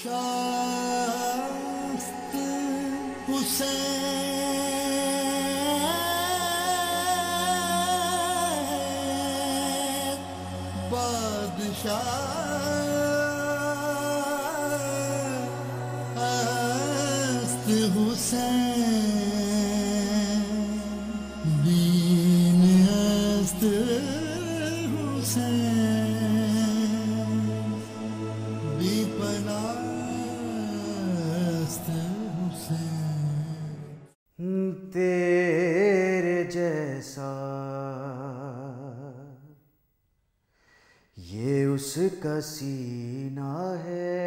शास्त हुसैन बादशाह हसीना है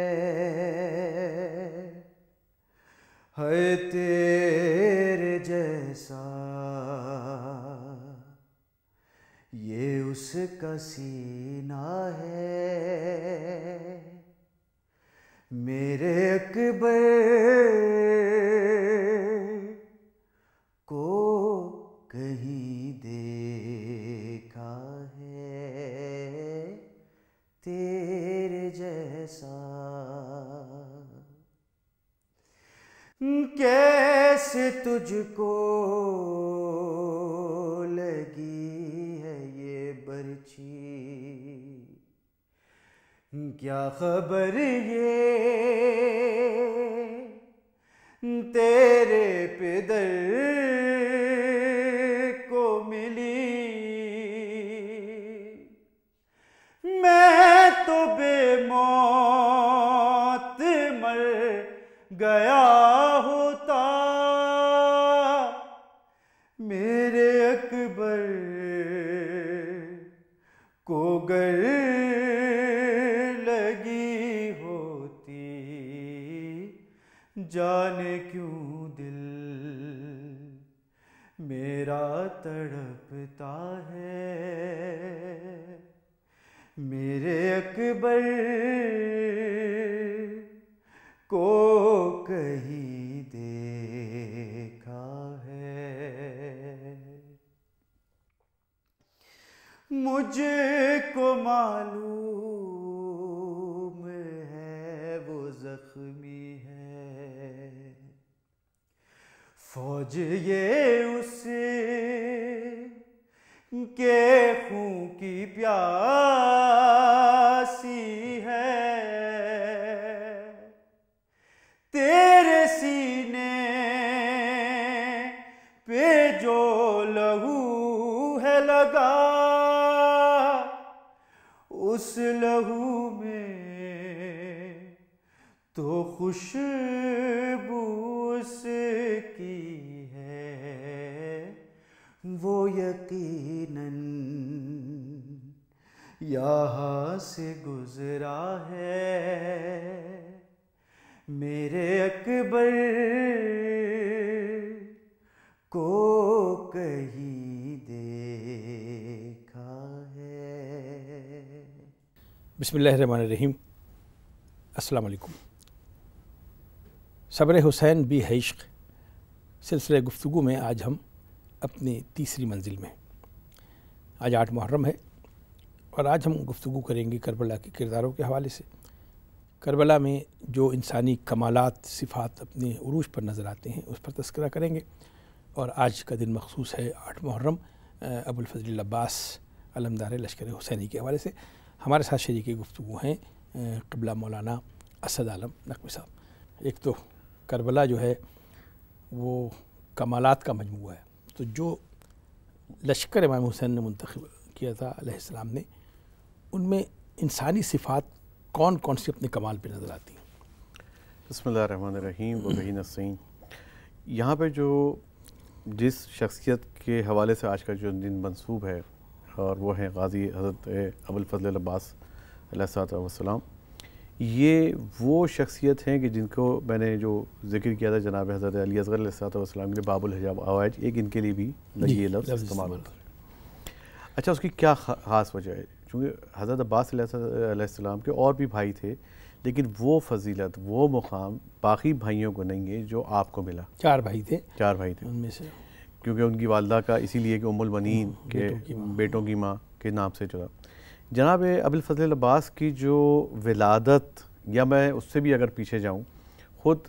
है तेरे जैसा ये उसका सीना है मेरे अकबर कैसा हम्म, कैसे तुझको लगी है ये बर्ची हम्म, क्या खबर ये हम्म, तेरे पिदर फौज ये उसे के खून की प्यासी है तेरे सीने पे जो लहू है लगा उस लहू में तो खुशबू उसकी है वो यकीनन यहाँ से गुजरा है मेरे अकबर को कहीं देखा है बिसमीम अल्लाम सबर हुसैन बी हैश्क सिलसिले गुफ्तु में आज हम अपनी तीसरी मंजिल में आज आठ मुहर्रम है और आज हम गुफ्तु करेंगे करबला के किरदारों के हवाले से करबला में जो इंसानी कमालत सिफात अपने अरूज पर नज़र आते हैं उस पर तस्करा करेंगे और आज का दिन मखसूस है आठ मुहर्रम अबुलफजल अब्बास अलमदार लश्कर हुसैनी के हवाले से हमारे साथ शरीक गुफ्तु हैं कबला मौलाना असद आलम नकवी साहब एक तो करबला जो है वो कमालत का मजमू है तो जो लश्कर इमाम हुसैन ने मंतखब किया था अलैहिस्सलाम ने उनमें इंसानी सिफात कौन कौन सी अपने कमाल पे नज़र आती हैं बसमान रहीम वही नसीम यहाँ पर जो जिस शख्सियत के हवाले से आज का जो दिन मनसूब है और वो है गाज़ी हज़रत अबुल फजल अब्बास वसलाम ये वो शख्सियत हैं कि जिनको मैंने जो जिक्र किया था जनाब हज़रत अली असगरसलाम के बाबुल हजाब आवाज एक इनके लिए भी ये लफ्ज़ इस्तेमाल होता है अच्छा उसकी क्या ख़ास वजह है चूँकि हज़रत अब्बास के और भी भाई थे लेकिन वो फजीलत वो मुकाम बाकी भाइयों को नहीं है जो आपको मिला चार भाई थे चार भाई थे उनमें से क्योंकि उनकी वालदा का इसीलिए कि उमुल मनीन हाँ, के बेटों की माँ के नाम से चला जनाब फजल अब्बास की जो विलादत या मैं उससे भी अगर पीछे जाऊँ ख़ुद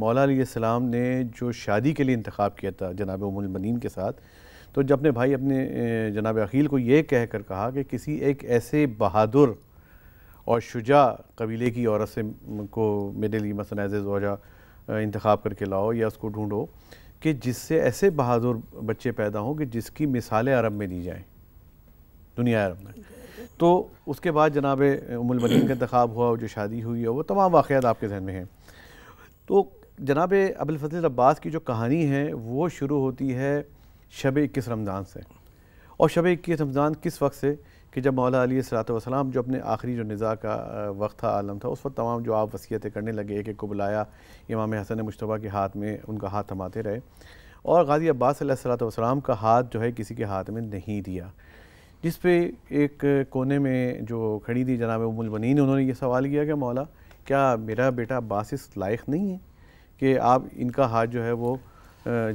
मौलाम ने जो शादी के लिए इंतखब किया था जनाब उमुलमनिन के साथ तो जब अपने भाई अपने जनाब अख़ील को ये कह कहा कि किसी एक ऐसे बहादुर और शुजा कबीले की औरत से को मेरे लिए मसन एज वजा इंतखब करके लाओ या उसको ढूँढो कि जिससे ऐसे बहादुर बच्चे पैदा हों कि जिसकी मिसालें अरब में दी जाएँ दुनिया अरब में तो उसके बाद जनाब मलिन का इंतखब हुआ और जो शादी हुई है वो तमाम वाक़ात आपके जहन में हैं तो जनाब अबुलफजल अब्बास की जो कहानी है वो शुरू होती है शब इक्कीस रमज़ान से और शब इक्कीस रमज़ान किस वक्त से कि जब मौला अली सलाम जो अपने आखिरी जो निज़ा का वक्त था आलम था उस वक्त तमाम जो आप वसीयतें करने लगे एक एक को बुलाया इमाम हसन मुशतबा के हाथ में उनका हाथ थमाते रहे और गाजी अब्बास सलाम का हाथ जो है किसी के हाथ में नहीं दिया जिस पे एक कोने में जो खड़ी थी जनाब उमुल उन्होंने ये सवाल किया कि मौला क्या मेरा बेटा बासिस लायक नहीं है कि आप इनका हाथ जो है वो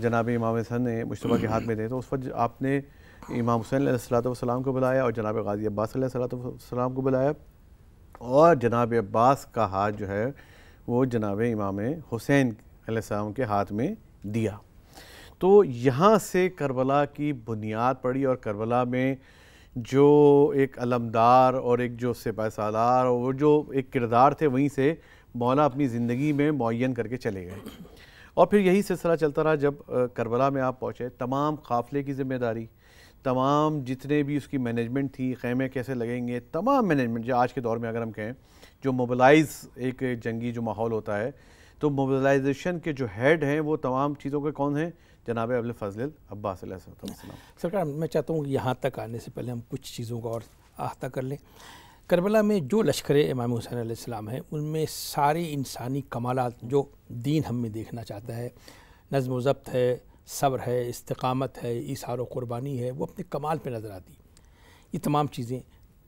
जनाब इमाम हसन ने मुशतबा के हाथ में दे तो उस वक्त आपने इमाम हुसैन सलाम को बुलाया और जनाब गाजी अब्बास सलाम को बुलाया और जनाब अब्बास का हाथ जो है वो जनाब इमाम हुसैन सलाम के हाथ में दिया तो यहाँ से करबला की बुनियाद पड़ी और करबला में जो एक अलमदार और एक जो सिपा सालार और वो जो एक किरदार थे वहीं से मौला अपनी ज़िंदगी में मुन करके चले गए और फिर यही सिलसिला चलता रहा जब करबला में आप पहुँचे तमाम काफ़िले की ज़िम्मेदारी तमाम जितने भी उसकी मैनेजमेंट थी खेमे कैसे लगेंगे तमाम मैनेजमेंट जो आज के दौर में अगर हम कहें जो मोबलाइज़ एक जंगी जो माहौल होता है तो मोबलाइजेशन के जो हेड हैं वो तमाम चीज़ों के कौन हैं जनाब अबल फजल अब्बास तो सरकार मैं चाहता हूँ यहाँ तक आने से पहले हम कुछ चीज़ों का और आहता कर लें करबला में जो लश्कर इमाम हुसैन आसमाम है उनमें सारे इंसानी कमालत जो दीन हमें देखना चाहता है नज़म ज़ब्त है सब्र है इस्तकामत है इशार क़ुरबानी है वो अपने कमाल पर नज़र आती ये तमाम चीज़ें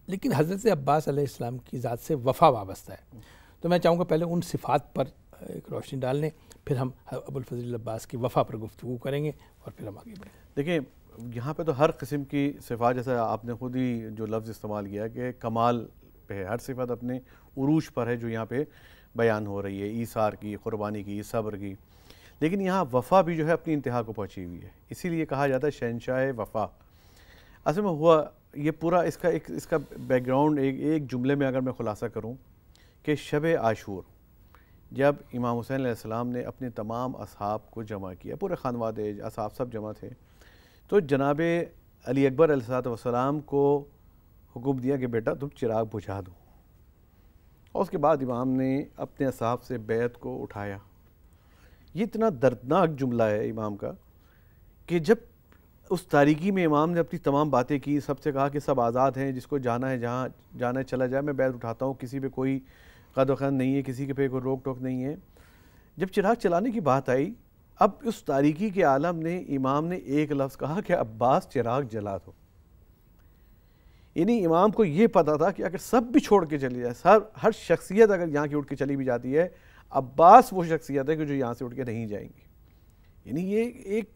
लेकिन हज़रत अब्बास की ज़ात से वफ़ा वाबस्ता है तो मैं चाहूँगा पहले उन सिफात पर एक रोशनी डाल लें फिर हम अबुल फजल अब्बास की वफा पर गुफ्तु करेंगे और फिर हम आगे बढ़ें देखिए यहाँ पे तो हर किस्म की सिफा जैसा आपने खुद ही जो लफ्ज़ इस्तेमाल किया कि कमाल पे है हर सिफत अपने उरूज पर है जो यहाँ पे बयान हो रही है ईसार की क़ुरबानी की सब्र की लेकिन यहाँ वफ़ा भी जो है अपनी इंतहा को पहुँची हुई है इसीलिए कहा जाता है शहनशाह वफ़ा असल में हुआ ये पूरा इसका एक इसका बैकग्राउंड एक एक जुमले में अगर मैं खुलासा करूँ कि शब आशूर जब इमाम हुसैन आसमाम ने अपने तमाम असहाब को जमा किया पूरे खानवाद असहाब सब जमा थे तो जनाब अली अकबर अलसातम को हुक्म दिया कि बेटा तुम चिराग बुझा दो और उसके बाद इमाम ने अपने असहाब से बैत को उठाया ये इतना दर्दनाक जुमला है इमाम का कि जब उस तारीकी में इमाम ने अपनी तमाम बातें की सबसे कहा कि सब आज़ाद हैं जिसको जाना है जहाँ जाना है चला जाए मैं बैत उठाता हूँ किसी पर कोई कद नहीं है किसी के पे कोई रोक टोक नहीं है जब चिराग चलाने की बात आई अब उस तारीकी के आलम ने इमाम ने एक लफ्ज़ कहा कि अब्बास चिराग जला दो यानी इमाम को ये पता था कि अगर सब भी छोड़ के चली जाए हर हर शख्सियत अगर यहाँ की उठ के चली भी जाती है अब्बास वो शख्सियत है कि जो यहाँ से उठ के नहीं जाएंगी यानी ये एक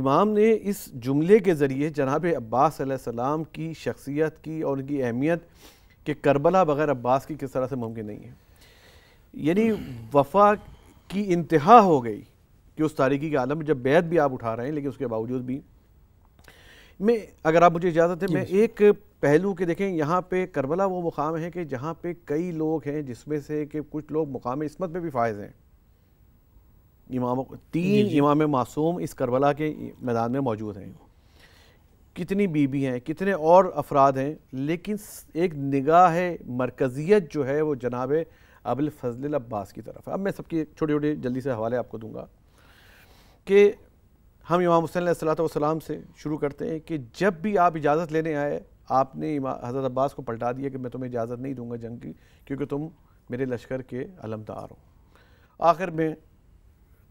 इमाम ने इस जुमले के ज़रिए जनाब अब्बास की शख्सियत की और उनकी अहमियत कि करबला बगैर अब्बास की किस तरह से मुमकिन नहीं है यानी वफा की इंतहा हो गई कि उस तारीखी के आलम जब बैत भी आप उठा रहे हैं लेकिन उसके बावजूद भी मैं अगर आप मुझे इजाज़त है मैं एक पहलू के देखें यहाँ पे करबला वो मुकाम है कि जहाँ पे कई लोग हैं जिसमें से कि कुछ लोग मुकाम इसमत में भी फायज हैं इमाम तीन इमाम मासूम इस करबला के मैदान में मौजूद हैं कितनी बीबी हैं कितने और अफराद हैं लेकिन एक निगाह है मरकज़ियत जो है वो जनाब अबिल फजल अब्बास की तरफ है अब मैं सबकी छोटे छोटे जल्दी से हवाले आपको दूंगा कि हम इमाम हुसैन सलाम से शुरू करते हैं कि जब भी आप इजाज़त लेने आए आपने हज़रत अब्बास को पलटा दिया कि मैं तुम्हें इजाज़त नहीं दूंगा जंग की क्योंकि तुम मेरे लश्कर के अलमदार हो आखिर में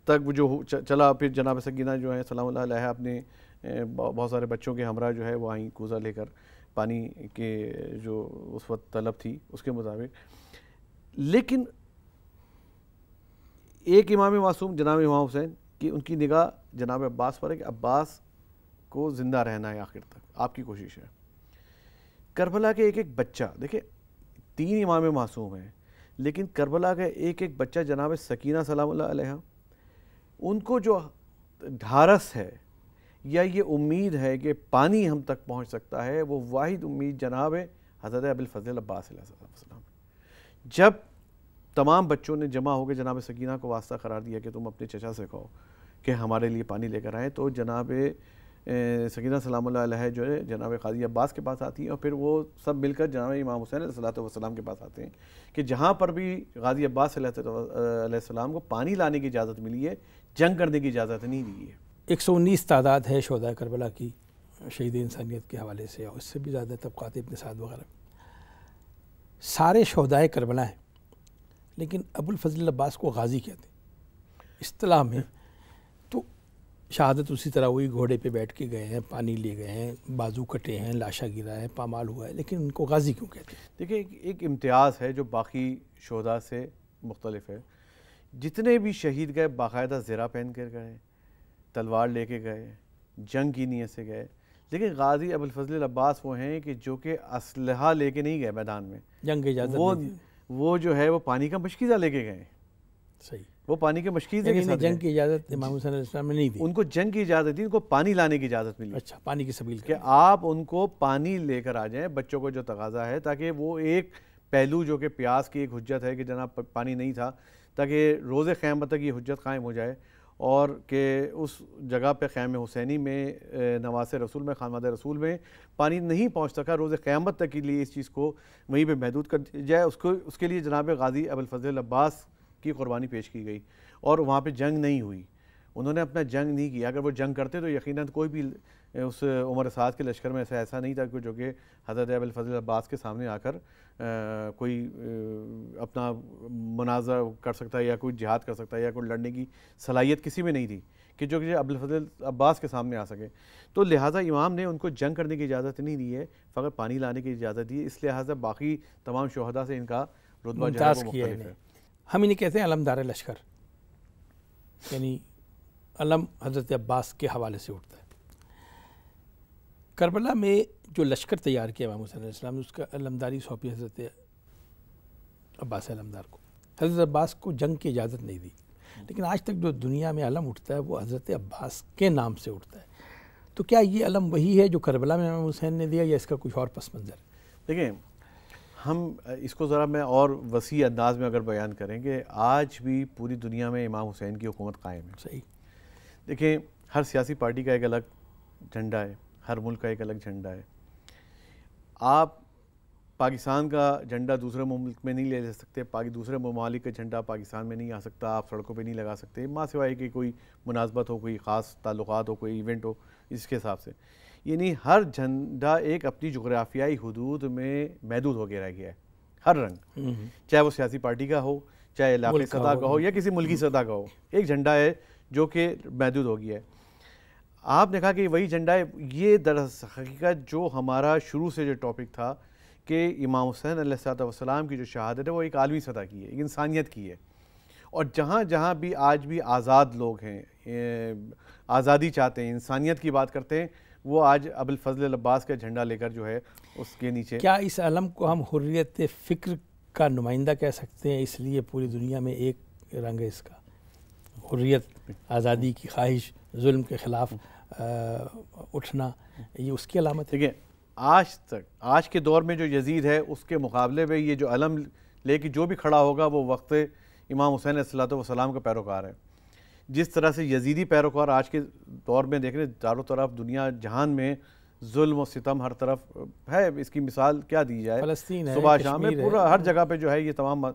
तक जो चला फिर जनाब सगीना जो है सलाम अपने बहुत सारे बच्चों के हमरा जो है वो आई कूज़ा लेकर पानी के जो उस वक्त तलब थी उसके मुताबिक लेकिन एक इमाम मासूम जनाब इमाम हुसैन कि उनकी निगाह जनाब अब्बास पर है कि अब्बास को ज़िंदा रहना है आखिर तक आपकी कोशिश है करबला के एक एक बच्चा देखिए तीन इमाम मासूम हैं लेकिन करबला का एक एक बच्चा जनाब सकीना सलाम उनको जो ढारस है या ये उम्मीद है कि पानी हम तक पहुँच सकता है वो वाद उम्मीद जनाब है हज़रत अबुलफ़ल अब्बास जब तमाम बच्चों ने जमा होकर जनाब सकीना को वास्ता करार दिया कि तुम अपने चचा से कहो कि हमारे लिए पानी लेकर आए तो जनाब सकीना सलाम जो है जनाब काजी अब्बास के पास आती हैं और फिर वो सब मिलकर जनाब इमाम हुसैन सलाम के पास आते हैं कि जहाँ पर भी गाजी अब्बास को पानी लाने की इजाज़त मिली है जंग करने की इजाज़त नहीं दी है एक सौ उन्नीस तादाद है शहदा करबला की शहीद इंसानियत के हवाले से और उससे भी ज़्यादा तबक़ात अपने साथ वगैरह सारे शहदाय करबला हैं लेकिन अबुलफजल अब्बास को गाजी कहते हैं असलाह में तो शहादत उसी तरह हुई घोड़े पे बैठ के गए हैं पानी ले गए हैं बाजू कटे हैं लाशा गिरा है पामाल हुआ है लेकिन उनको गाजी क्यों कहते हैं देखिए एक, एक इम्तियाज़ है जो बाकी शहदा से मुख्तलफ है जितने भी शहीद गए बाकायदा ज़रा पहन कर गए हैं तलवार लेके गए जंग की नीयत से गए लेकिन गाजी अबुलफजल अब्बास वो हैं कि जो कि असल लेके नहीं गए मैदान में जंग की इजाज़त वो वो जो है वो पानी का मशकीज़ा लेके गए सही वो पानी के मशकीज़े के साथ जंग की इजाज़त इमाम हुसैन ने नहीं दी उनको जंग की इजाज़त दी उनको पानी लाने की इजाज़त मिली अच्छा पानी की सबील कि आप उनको पानी लेकर आ जाएं बच्चों को जो तकाजा है ताकि वो एक पहलू जो कि प्यास की एक हजत है कि जना पानी नहीं था ताकि रोज़ ख़्याम तक ये हजत कायम हो जाए और के उस जगह पे ख़ैम हुसैनी में नवास रसूल में खानवाद रसूल में पानी नहीं पहुँच सका रोज़ क़्यामत तक के लिए इस चीज़ को वहीं पर महदूद कर जाए उसको उसके लिए जनाब गाजी अबुलफजल अब्बास की क़ुरबानी पेश की गई और वहाँ पर जंग नहीं हुई उन्होंने अपना जंग नहीं किया अगर वो जंग करते तो यकीनन कोई भी उस उमर साद के लश्कर में ऐसा ऐसा नहीं था कि जो कि हज़रत अब फजल अब्बास के सामने आकर आ, कोई आ, अपना मुनाजा कर सकता है या कोई जिहाद कर सकता है या कोई लड़ने की सलाहियत किसी में नहीं थी कि जो कि अबुल फजल अब्बास के सामने आ सके तो लिहाजा इमाम ने उनको जंग करने की इजाज़त नहीं दी है फ़कत पानी लाने की इजाज़त दी इस लिहाजा बाकी तमाम शहदा से इनका रुतबा है हम इन्हें कहते हैं अलमदार लश्कर यानी अलम हज़रत अब्बास के हवाले से उठता है करबला में जो लश्कर तैयार किया इमाम हुसैन ने उसका अलमदारी सौंपी हज़रत अब्बास अलमदार को हज़रत अब्बास को जंग की इजाज़त नहीं दी लेकिन आज तक जो दुनिया में अलम उठता है वो हज़रत अब्बास के नाम से उठता है तो क्या ये अलम वही है जो करबला में इमाम हुसैन ने दिया या इसका कुछ और पस मंज़र देखिए हम इसको ज़रा मैं और वसी अंदाज में अगर बयान करें कि आज भी पूरी दुनिया में इमाम हुसैन की हुकूमत कायम है सही देखिए हर सियासी पार्टी का एक अलग झंडा है हर मुल्क का एक अलग झंडा है आप पाकिस्तान का झंडा दूसरे मुल्क में नहीं ले जा सकते पाकि दूसरे ममालिक का झंडा पाकिस्तान में नहीं आ सकता आप सड़कों पे नहीं लगा सकते माँ सिवाय कि कोई मुनासबत हो कोई ख़ास ताल्लुक हो कोई इवेंट हो इसके हिसाब से यानी हर झंडा एक अपनी जग्राफियाई हदूद में महदूद हो गया रह गया है हर रंग हम्म, हम्म। चाहे वो सियासी पार्टी का हो चाहे इलाके सतह का हो या किसी मुल्की सतह का हो एक झंडा है जो कि महदूद हो गया है आपने कहा कि वही झंडा है ये दरअसल हकीकत जो हमारा शुरू से जो टॉपिक था कि इमाम हुसैन सलाम की जो शहादत है वो एक आलमी सतह की है एक इंसानियत की है और जहाँ जहाँ भी आज भी आज़ाद लोग हैं आज़ादी चाहते हैं इंसानियत की बात करते हैं वो आज अबुलफल अब्बास का झंडा लेकर जो है उसके नीचे क्या इस अलम को हम हुर्रियत फ़िक्र का नुमाइंदा कह सकते हैं इसलिए पूरी दुनिया में एक रंग है इसका हुर्रियत आज़ादी की ख्वाहिश जुल्म के ख़िलाफ़ उठना ये उसकी अलामत है आज तक आज के दौर में जो यजीद है उसके मुकाबले में ये जो अलम लेके जो भी खड़ा होगा वो वक्त इमाम हुसैन सलाम का पैरोकार है जिस तरह से यजीदी पैरोकार आज के दौर में देख रहे चारों तरफ दुनिया जहान में जुल्म और सितम हर तरफ है इसकी मिसाल क्या दी जाए सुबह शाम पूरा हर जगह पे जो है ये तमाम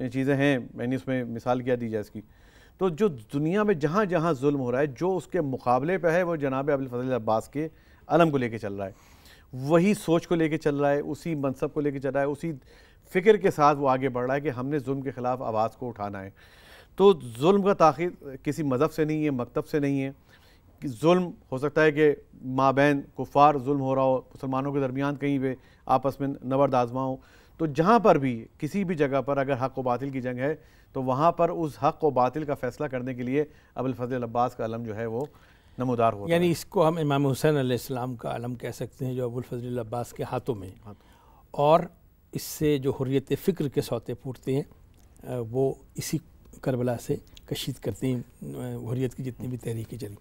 चीज़ें हैं मैंने उसमें मिसाल क्या दी जाए इसकी तो जो दुनिया में जहाँ जहाँ जुल्म हो रहा है जो उसके मुकाबले पर है वो जनाब फजल अब्बास के अलम को लेके चल रहा है वही सोच को लेके चल रहा है उसी मनसब को लेके चल रहा है उसी फ़िक्र के साथ वो आगे बढ़ रहा है कि हमने जुल्म के ख़िलाफ़ आवाज़ को उठाना है तो जुल्म का ताखिर किसी मज़हब से नहीं है मकतब से नहीं है जुल्म हो सकता है कि बहन कुफार जुल्म हो रहा हो मुसलमानों के दरमियान कहीं पर आपस में नवर दाजमा हो तो जहाँ पर भी किसी भी जगह पर अगर हक व बातिल की जंग है तो वहाँ पर उस हक़ व बातिल का फ़ैसला करने के लिए अबुलफ़ल अब्बास का आलम जो है वो नमोदार हो यानी इसको हम इमाम हुसैन आसमाम का आलम कह सकते हैं जो अबुलफ़ल अब्बास के हाथों में और इससे जो हरीत फ़िक्र के सौते फूटते हैं वो इसी करबला से कशीद करते हैं हरीत की जितनी भी तहरीकें चली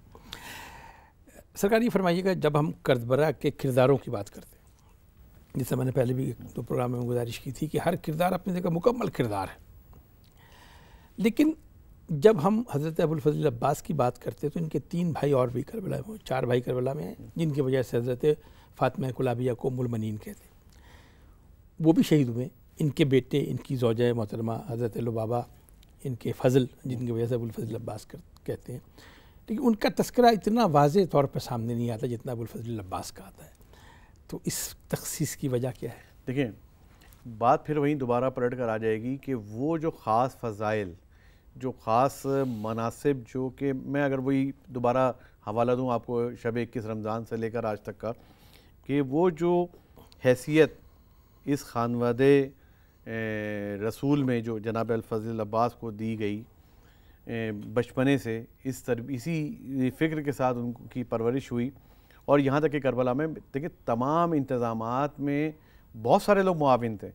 सरकार फरमाइएगा जब हम करदबरा के किरदारों की बात करते हैं जैसे मैंने पहले भी एक दो तो प्रोग्राम में गुजारिश की थी कि हर किरदार अपनी जगह मुकम्मल किरदार है लेकिन जब हम हज़रत फजल अब्बास की बात करते हैं तो इनके तीन भाई और भी करबला में चार भाई करबला में हैं जिनकी वजह से हज़रत फ़ातमा कुलाबिया को मुलमनिन कहते वो भी शहीद हुए इनके बेटे इनकी जोजा मोहतरमा हज़रत लबाबा इनके फजल जिनकी वजह से अबुलफजल अब्बास कर, कहते हैं लेकिन उनका तस्करा इतना वाज तौर पर सामने नहीं आता जितना अबुलफजल अब्बास का आता है तो इस तखसीस की वजह क्या है देखिए बात फिर वहीं दोबारा पलट कर आ जाएगी कि वो जो ख़ास फ़जाइल जो ख़ास मनासिब जो कि मैं अगर वही दोबारा हवाला दूँ आपको शब इक्कीस रमज़ान से लेकर आज तक का कि वो जो हैसियत इस खानवद रसूल में जो जनाब अलफजल अब्बास को दी गई बचपने से इस तर इसी फ़िक्र के साथ उनकी परवरिश हुई और यहाँ तक कि करबला में देखिए तमाम इंतज़ाम में बहुत सारे लोग मुआविन थे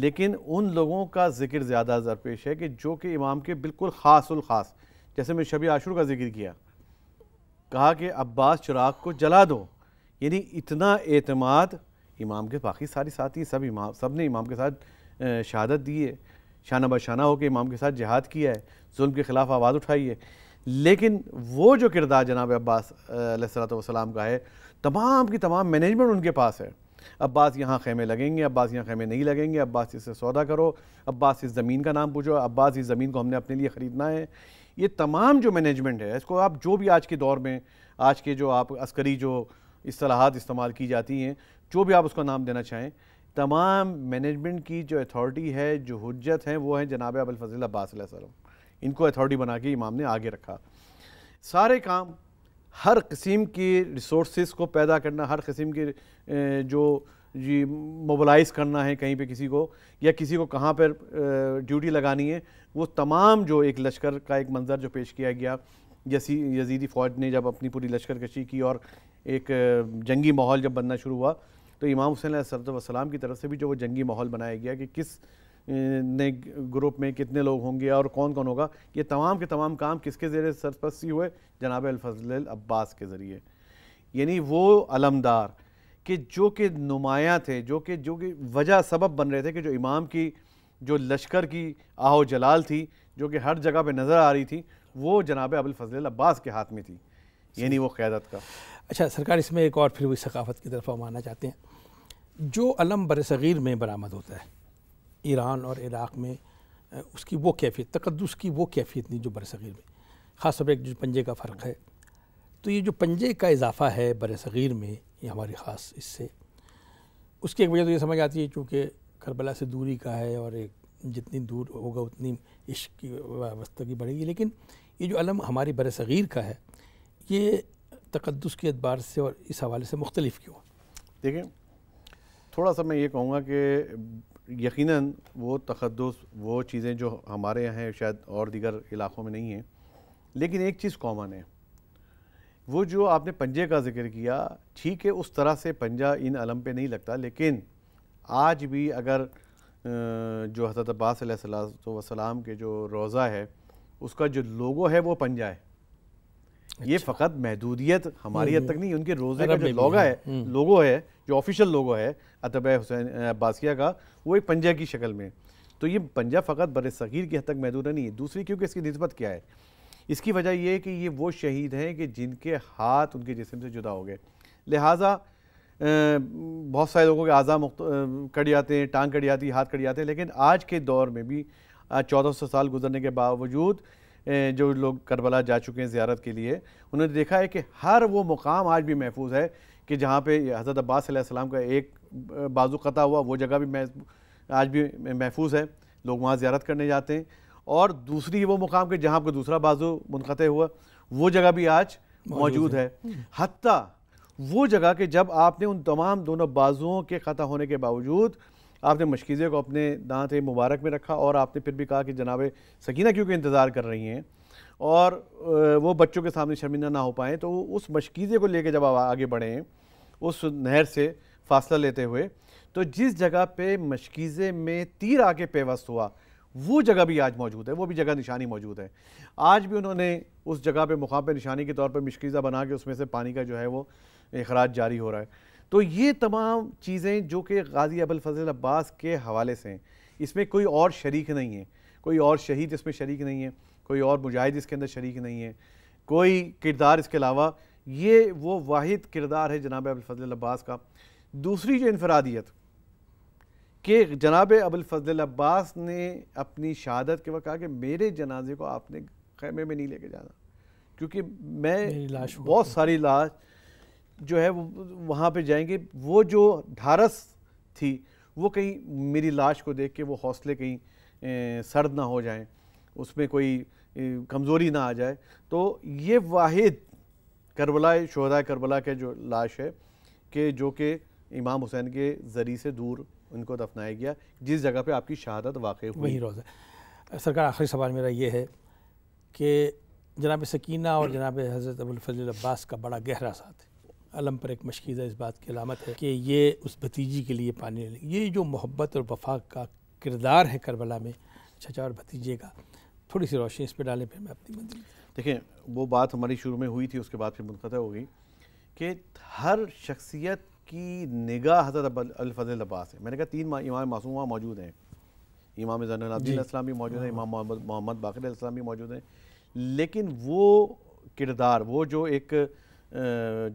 लेकिन उन लोगों का जिक्र ज़्यादा दरपेश है कि जो कि इमाम के बिल्कुल ख़ासुल ख़ास जैसे मैं शबी आशुर का जिक्र किया कहा कि अब्बास चिराग को जला दो यानी इतना एतमाद इमाम के बाकी सारे साथी सब इमाम सब ने इमाम के साथ शहादत दी है शाना बशाना होकर इमाम के साथ जहाद किया है जुल्म के ख़िलाफ़ आवाज़ उठाई है लेकिन वो जो किरदार जनाब अब्बास सलाम का है तमाम की तमाम मैनेजमेंट उनके पास है अब्बास यहाँ खेमे लगेंगे अब्बास यहाँ खेमे नहीं लगेंगे अब्बास इससे सौदा करो अब्बास इस ज़मीन का नाम पूछो अब्बास इस ज़मीन को हमने अपने लिए ख़रीदना है ये तमाम जो मैनेजमेंट है इसको आप जो भी आज के दौर में आज के जो आप अस्करी जो असलाहत इस्तेमाल की जाती हैं जो भी आप उसका नाम देना चाहें तमाम मैनेजमेंट की जो अथॉरिटी है जो हजत हैं वो हैं जनाब अबुल अब्बास इनको अथॉरिटी बना के इमाम ने आगे रखा सारे काम हर किस्म की रिसोर्स को पैदा करना हर किस्म की जो जी मोबलाइज करना है कहीं पे किसी को या किसी को कहाँ पर ड्यूटी लगानी है वो तमाम जो एक लश्कर का एक मंजर जो पेश किया गया यसी यजीदी फ़ौज ने जब अपनी पूरी लश्कर कशी की और एक जंगी माहौल जब बनना शुरू हुआ तो इमाम हुसैन सरतम की तरफ से भी जो वो जंगी माहौल बनाया गया कि किस ने ग्रुप में कितने लोग होंगे और कौन कौन होगा ये तमाम के तमाम काम किसके ज़रिए सरपस्ती हुए जनाब अलफजल अब्बास के ज़रिए यानी वो अलमदार कि जो कि नुमायाँ थे जो कि जो कि वजह सबब बन रहे थे कि जो इमाम की जो लश्कर की आहो जलाल थी जो कि हर जगह पर नज़र आ रही थी वो जनाब अबुलफजल अब्बास के हाथ में थी यानी वो क़्यादत का अच्छा सरकार इसमें एक और फिर वही सकाफत की तरफ हम आना चाहते हैं जो अलम बर सग़ीर में बरामद होता है ईरान और इराक़ में उसकी वो कैफियत तकदस की वो कैफियत नहीं जो बरसग़ीर में ख़ास तौर पर जो पंजे का फ़र्क है तो ये जो पंजे का इजाफ़ा है बरसग़ीर में ये हमारी ख़ास इससे उसकी एक वजह तो ये समझ आती है चूँकि करबला से दूरी का है और एक जितनी दूर होगा उतनी इश्क की वस्तगी बढ़ेगी लेकिन ये जो अलम हमारी बरसग़ीर का है ये तकदस के अतबार से और इस हवाले से मुख्तलिफ क्यों देखें थोड़ा सा मैं ये कहूँगा कि यकीनन वो तकदस वो चीज़ें जो हमारे यहाँ हैं शायद और दीगर इलाक़ों में नहीं हैं लेकिन एक चीज़ कॉमन है वो जो आपने पंजे का जिक्र किया ठीक है उस तरह से पंजा इन अलम पे नहीं लगता लेकिन आज भी अगर जो हजरत अब्बासम के जो रोज़ा है उसका जो लोगो है वो पंजा है अच्छा। ये फ़कत महदूदियत हमारी हम्म, हद तक हम्म। नहीं उनके रोज़े का जो लोगा है हम्म। लोगो है जो ऑफिशियल लोगो है अतब हुसैन अब्बासिया का वो एक पंजा की शक्ल में तो ये पंजा फ़कत बर सग़ीर की हद तक महदूद नहीं है दूसरी क्योंकि इसकी नस्बत क्या है इसकी वजह यह है कि ये वो शहीद हैं कि जिनके हाथ उनके जिसम से जुदा हो गए लिहाजा बहुत सारे लोगों के अज़ा कट जाते हैं टांग कट जाती है हाथ कट जाते हैं लेकिन आज के दौर में भी चौदह सौ साल गुजरने के बावजूद जो लोग करबला जा चुके हैं ज़्यारत के लिए उन्होंने देखा है कि हर वो मुकाम आज भी महफूज है कि जहाँ पे हज़रत अब्बास का एक बाजू क़ता हुआ वो जगह भी मैं आज भी महफूज है लोग वहाँ ज़्यारत करने जाते हैं और दूसरी वो मुकाम के जहाँ आपका दूसरा बाजू मुनक़ हुआ वो जगह भी आज मौजूद है, है। हती वो जगह के जब आपने उन तमाम दोनों बाजुओं के ख़ता होने के बावजूद आपने मशकीज़े को अपने दांत मुबारक में रखा और आपने फिर भी कहा कि जनाब सकीना क्योंकि इंतज़ार कर रही हैं और वो बच्चों के सामने शर्मिंदा ना हो पाएँ तो उस मशकीज़े को लेकर जब आगे बढ़ें उस नहर से फासला लेते हुए तो जिस जगह पे मशकीज़े में तीर आके पेवस्त हुआ वो जगह भी आज मौजूद है वो भी जगह निशानी मौजूद है आज भी उन्होंने उस जगह पे मुकाम पे निशानी के तौर पर मशकीज़ा बना के उसमें से पानी का जो है वो अखराज जारी हो रहा है तो ये तमाम चीज़ें जो कि गाज़ी अबुल फजल अब्बास के हवाले से हैं इसमें कोई और शरीक नहीं है कोई और शहीद इसमें शरीक नहीं है कोई और मुजाहिद इसके अंदर शरीक नहीं है कोई किरदार इसके अलावा ये वो वाद किरदार है जनाब अबुलफल अब्बास का दूसरी जो इनफरादियत कि जनाब अबुलफल अब्बास ने अपनी शहादत के वक्त कहा कि मेरे जनाजे को आपने खैमे में नहीं लेके जाना क्योंकि मैं लाश बहुत सारी लाश जो है वो वहाँ पर जाएंगे वो जो ढारस थी वो कहीं मेरी लाश को देख के वो हौसले कहीं सर्द ना हो जाएँ उसमें कोई कमज़ोरी ना आ जाए तो ये वाहिद करबला शहदा करबला के जो लाश है कि जो कि इमाम हुसैन के ज़रिए से दूर उनको दफनाया गया जिस जगह पे आपकी शहादत वाकई वही रोज़ है सरकार आखिरी सवाल मेरा ये है कि जनाब सकीना और जनाब हज़रत अबुलफजल अब्बास का बड़ा गहरा साथ है अलम पर एक मशकीज़ा इस बात की अलामत है कि ये उस भतीजी के लिए पानी ये जो मोहब्बत और वफा का किरदार है करबला में चचा और भतीजे का थोड़ी सी रोशनी इस पर डालें फिर मैं अपनी मंजिल देखें वो बात हमारी शुरू में हुई थी उसके बाद फिर मुनखा हो गई कि हर शख्सियत की निगाह हज़रत अलफजल अब्बास है मैंने कहा तीन इमाम मासूम वहाँ मौजूद हैं इमाम जैनलाब्दीन इस्लाम भी मौजूद हैं हाँ। इमाम मोहम्मद मोहम्मद बाकर इस्लाम भी मौजूद हैं लेकिन वो किरदार वो जो एक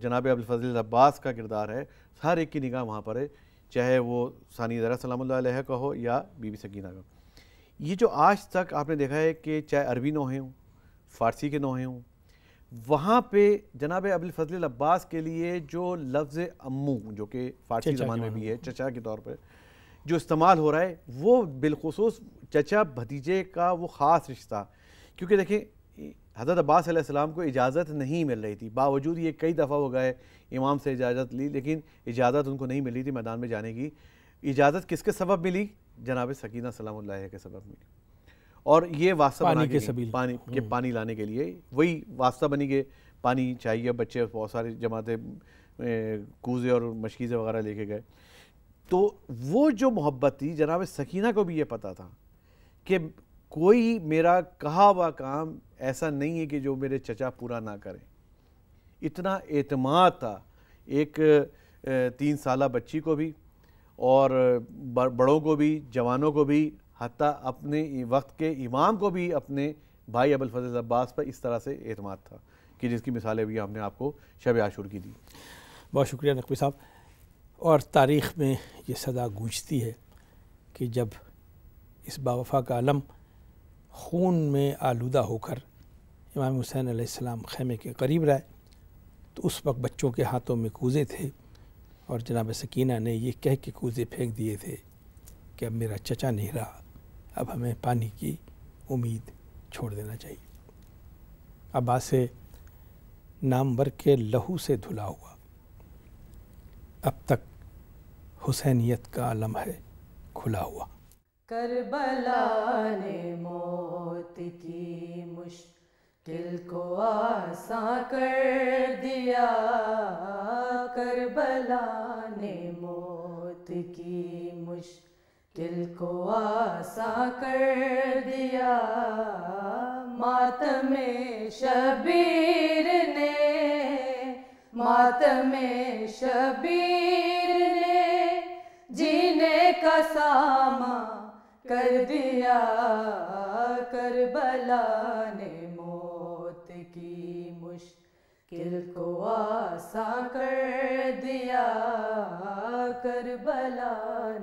जनाब अबुलफल अब्बास का किरदार है हर एक की निगाह वहाँ पर है चाहे वो सानी ज़रा सलाम का हो या बीबी सकीना का ये जो आज तक आपने देखा है कि चाहे अरबी नोहे हों फ़ारसी के नोहे हों वहाँ पे जनाब अबुल फजल अब्बास के लिए जो लफ्ज़ अम्मू जो कि फ़ारसी ज़बान में भी है चचा के तौर पर जो इस्तेमाल हो रहा है वो बिलखसूस चचा भतीजे का वो ख़ास रिश्ता क्योंकि देखें हज़रत अब्बास को इजाज़त नहीं मिल रही थी बावजूद ये कई दफ़ा हो गए इमाम से इजाज़त ली लेकिन इजाज़त उनको नहीं मिली थी मैदान में जाने की इजाज़त किसके सबब मिली जनाब सकीना सलाम के सबब मिली और ये वास्ता पानी के सभी पानी हम्म। के पानी लाने के लिए वही वास्ता बनी के पानी चाहिए बच्चे बहुत सारी जमातें कूजे और मशकीज़े वगैरह लेके गए तो वो जो मोहब्बत थी जनाब सकीना को भी ये पता था कि कोई मेरा कहा हुआ काम ऐसा नहीं है कि जो मेरे चचा पूरा ना करें इतना एतमाद था एक तीन साल बच्ची को भी और बड़ों को भी जवानों को भी हती अपने वक्त के इमाम को भी अपने भाई अबुल फजल अब्बास पर इस तरह से अतमाद था कि जिसकी मिसालें भी हमने आपको शब आशूर की दी बहुत शुक्रिया नकवी साहब और तारीख़ में ये सदा गूंजती है कि जब इस बावफा का आलम खून में आलूदा होकर इमाम हुसैन आसमाम खैमे के करीब रहे तो उस वक्त बच्चों के हाथों में कूजे थे और जनाब सकीना ने ये कह के कूजे फेंक दिए थे कि अब मेरा चचा नहीं रहा अब हमें पानी की उम्मीद छोड़ देना चाहिए अब्बास से नामवर के लहू से धुला हुआ अब तक हुसैनियत का आलम है खुला हुआ करबला ने मौत की मुश्किल दिल को आसा कर दिया करबला ने मौत की मुश्किल को आसा कर दिया मात में शबीर ने मात में शबीर ने जीने का सामा कर दिया करबला ने किल को आसा कर दिया करबला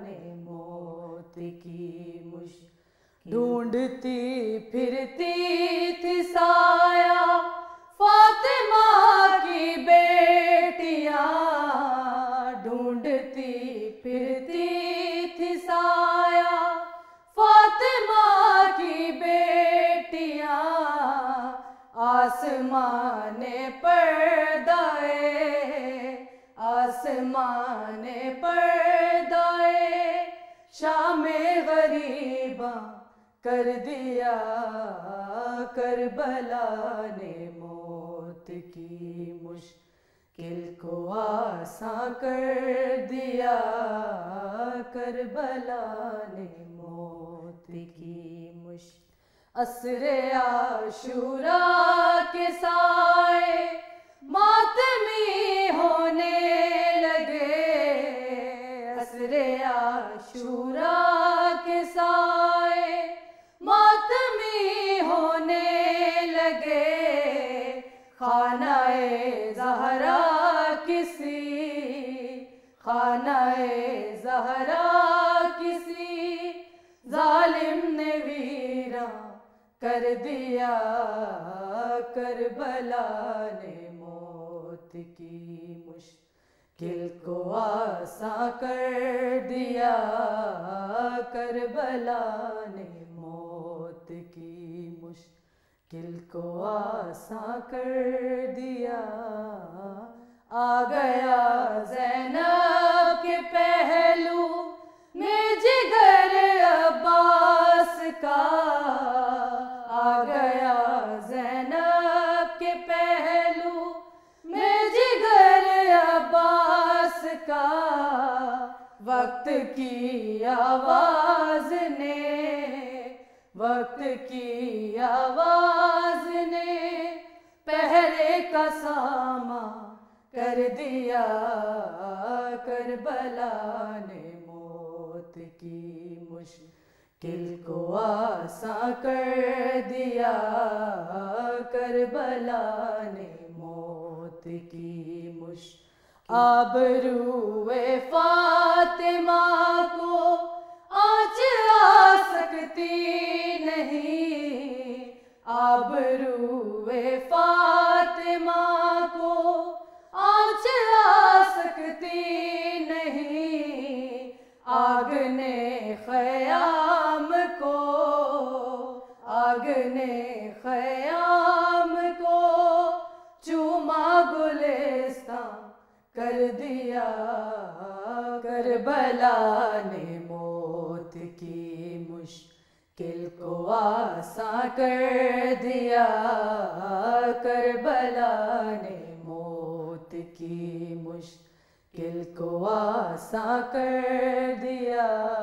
ने मौत की मुश ढूंढती फिरती थी साया फातिमा की बेटिया ढूंढती फिरती आसमान पर्दाए आसमान पर्दाए शाम गरीबा कर दिया कर बला ने मौत की मुश्किल को आसा कर दिया कर बला ने मौत की असरे आशूरा के साए मातमी होने लगे असरे आशूरा कर दिया करबला ने मौत की मुश्किल को आसा कर दिया करबला ने मौत की मुश्किल को आसा कर दिया आ गया जैनब के पहलू की आवाज ने वक्त की आवाज ने पहरे का सामा कर दिया करबला ने मौत की मुश्किल को आसा कर दिया करबला ने मौत की मुश्किल आबरूए फा कर दिया करबला ने मौत की मुश्किल को आसा कर दिया